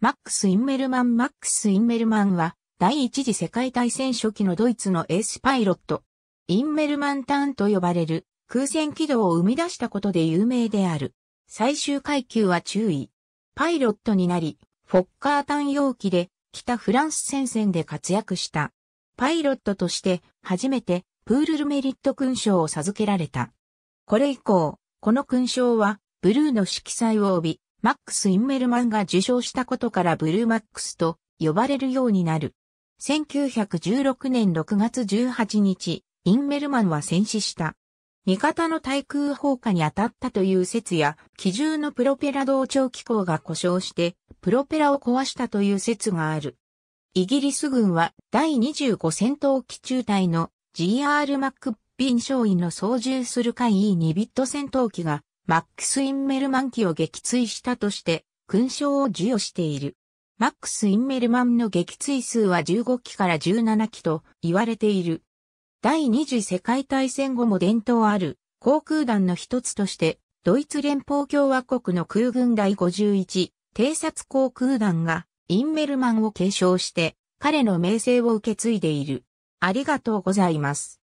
マックス・インメルマンマックス・インメルマンは、第一次世界大戦初期のドイツのエースパイロット。インメルマンターンと呼ばれる空戦軌道を生み出したことで有名である。最終階級は注意。パイロットになり、フォッカー単容機で北フランス戦線で活躍した。パイロットとして初めてプールルメリット勲章を授けられた。これ以降、この勲章はブルーの色彩を帯び、マックス・インメルマンが受賞したことからブルーマックスと呼ばれるようになる。1916年6月18日、インメルマンは戦死した。味方の対空砲火に当たったという説や、機銃のプロペラ同調機構が故障して、プロペラを壊したという説がある。イギリス軍は第25戦闘機中隊の GR マック・ビン少尉の操縦する艦 E2 ビット戦闘機がマックス・インメルマン機を撃墜したとして勲章を授与している。マックス・インメルマンの撃墜数は15機から17機と言われている。第二次世界大戦後も伝統ある航空団の一つとしてドイツ連邦共和国の空軍第51偵察航空団がインメルマンを継承して彼の名声を受け継いでいる。ありがとうございます。